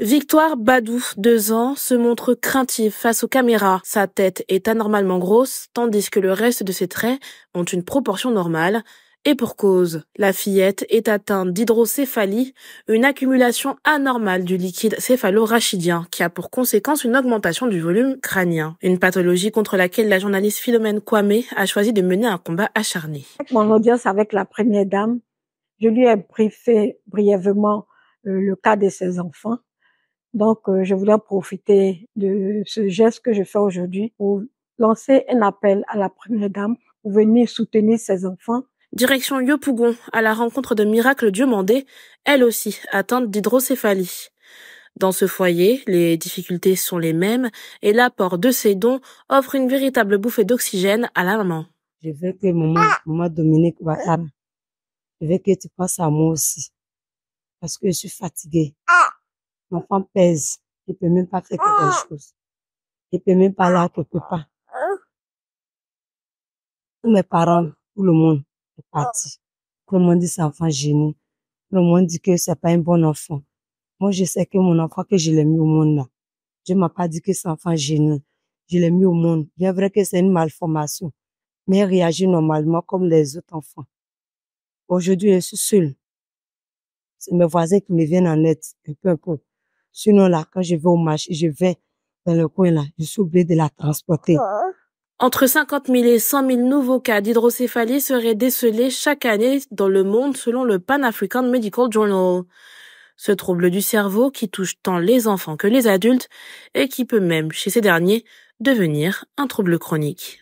Victoire Badou, deux ans, se montre craintive face aux caméras. Sa tête est anormalement grosse, tandis que le reste de ses traits ont une proportion normale. Et pour cause, la fillette est atteinte d'hydrocéphalie, une accumulation anormale du liquide céphalo-rachidien qui a pour conséquence une augmentation du volume crânien. Une pathologie contre laquelle la journaliste Philomène Kwame a choisi de mener un combat acharné. Mon audience avec la première dame, je lui ai briefé brièvement euh, le cas de ses enfants donc, euh, je voulais profiter de ce geste que je fais aujourd'hui pour lancer un appel à la Première Dame pour venir soutenir ses enfants. Direction Yopougon, à la rencontre de Miracle Diomandé, elle aussi atteinte d'hydrocéphalie. Dans ce foyer, les difficultés sont les mêmes et l'apport de ces dons offre une véritable bouffée d'oxygène à la maman. Je veux que maman, ah! maman Dominique ah! je veux que tu penses à moi aussi parce que je suis fatiguée. Ah! L'enfant pèse. Il peut même pas faire quelque ah! chose. Il peut même pas là quelque ah! part. Hein? Tous mes parents, tout le monde est ah! parti. Tout le monde dit que c'est un enfant génie. Tout le monde dit que c'est pas un bon enfant. Moi, je sais que mon enfant que je l'ai mis au monde là. Je m'a pas dit que c'est un enfant génie. Je l'ai mis au monde. Bien vrai que c'est une malformation. Mais il réagit normalement comme les autres enfants. Aujourd'hui, je suis seule. C'est mes voisins qui me viennent en aide, un peu, un peu. Sinon, là, quand je vais au marché, je vais dans le coin, là, je suis obligée de la transporter. Entre 50 000 et 100 000 nouveaux cas d'hydrocéphalie seraient décelés chaque année dans le monde selon le Pan African Medical Journal. Ce trouble du cerveau qui touche tant les enfants que les adultes et qui peut même, chez ces derniers, devenir un trouble chronique.